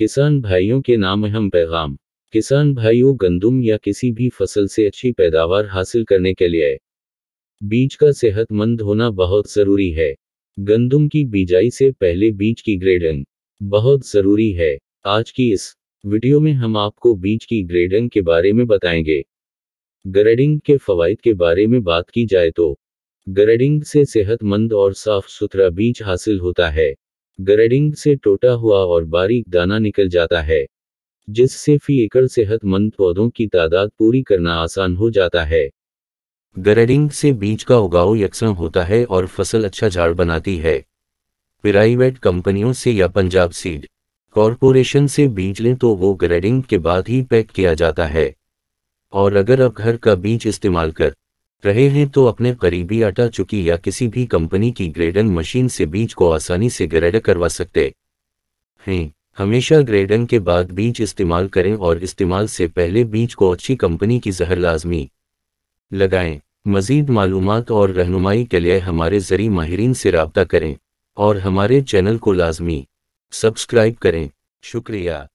किसान भाइयों के नाम अहम पैगाम किसान भाइयों गंदुम या किसी भी फसल से अच्छी पैदावार हासिल करने के लिए बीज का सेहतमंद होना बहुत ज़रूरी है गंदुम की बिजाई से पहले बीज की ग्रेडिंग बहुत ज़रूरी है आज की इस वीडियो में हम आपको बीज की ग्रेडिंग के बारे में बताएंगे ग्रेडिंग के फ़वाद के बारे में बात की जाए तो ग्रेडिंग से सेहतमंद और साफ सुथरा बीज हासिल होता है ग्रेडिंग से टोटा हुआ और बारीक दाना निकल जाता है जिससे फी एकड़ सेहतमंद पौधों की तादाद पूरी करना आसान हो जाता है ग्रेडिंग से बीज का उगाव यकसम होता है और फसल अच्छा झाड़ बनाती है प्राइवेट कंपनियों से या पंजाब सीड कॉरपोरेशन से बीज लें तो वो ग्रेडिंग के बाद ही पैक किया जाता है और अगर आप घर का बीज इस्तेमाल कर रहे हैं तो अपने करीबी आटा चुकी या किसी भी कंपनी की ग्रेडन मशीन से बीज को आसानी से ग्रेड करवा सकते हैं हमेशा ग्रेडन के बाद बीज इस्तेमाल करें और इस्तेमाल से पहले बीज को अच्छी कंपनी की जहर लाजमी लगाएं मजीद मालूम और रहनुमाई के लिए हमारे जरिए माहरीन से रबता करें और हमारे चैनल को लाजमी सब्सक्राइब करें शुक्रिया